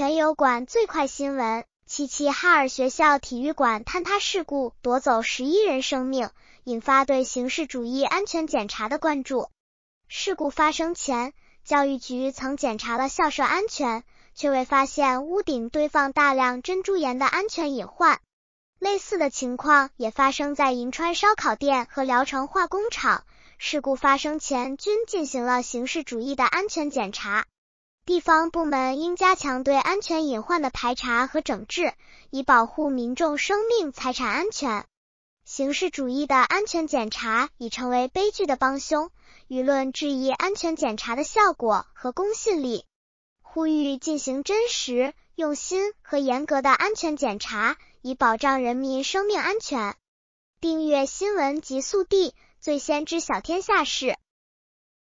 全油管最快新闻：齐齐哈尔学校体育馆坍塌事故夺走十一人生命，引发对形式主义安全检查的关注。事故发生前，教育局曾检查了校舍安全，却未发现屋顶堆放大量珍珠岩的安全隐患。类似的情况也发生在银川烧烤店和聊城化工厂。事故发生前均进行了形式主义的安全检查。地方部门应加强对安全隐患的排查和整治，以保护民众生命财产安全。形式主义的安全检查已成为悲剧的帮凶，舆论质疑安全检查的效果和公信力，呼吁进行真实、用心和严格的安全检查，以保障人民生命安全。订阅新闻极速递，最先知晓天下事。